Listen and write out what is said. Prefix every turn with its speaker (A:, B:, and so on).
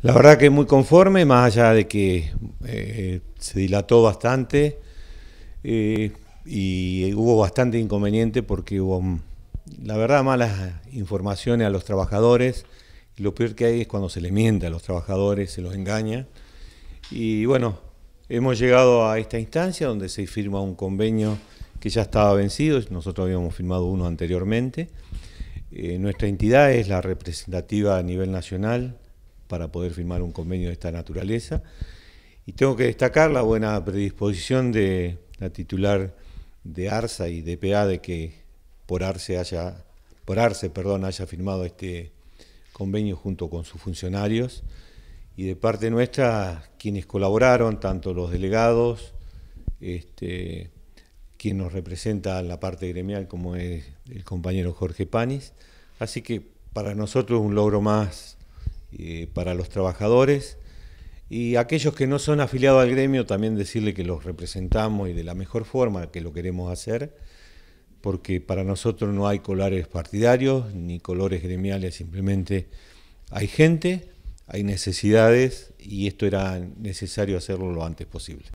A: La verdad que muy conforme, más allá de que eh, se dilató bastante eh, y hubo bastante inconveniente porque hubo, mm, la verdad, malas informaciones a los trabajadores. lo peor que hay es cuando se les miente a los trabajadores, se los engaña. Y bueno, hemos llegado a esta instancia donde se firma un convenio que ya estaba vencido, nosotros habíamos firmado uno anteriormente. Eh, nuestra entidad es la representativa a nivel nacional para poder firmar un convenio de esta naturaleza. Y tengo que destacar la buena predisposición de la titular de ARSA y de DPA de que por ARSE haya, por perdón, haya firmado este convenio junto con sus funcionarios. Y de parte nuestra, quienes colaboraron, tanto los delegados, este, quien nos representa en la parte gremial, como es el compañero Jorge Panis. Así que para nosotros es un logro más eh, para los trabajadores. Y aquellos que no son afiliados al gremio, también decirle que los representamos y de la mejor forma que lo queremos hacer, porque para nosotros no hay colores partidarios ni colores gremiales, simplemente hay gente, hay necesidades y esto era necesario hacerlo lo antes posible.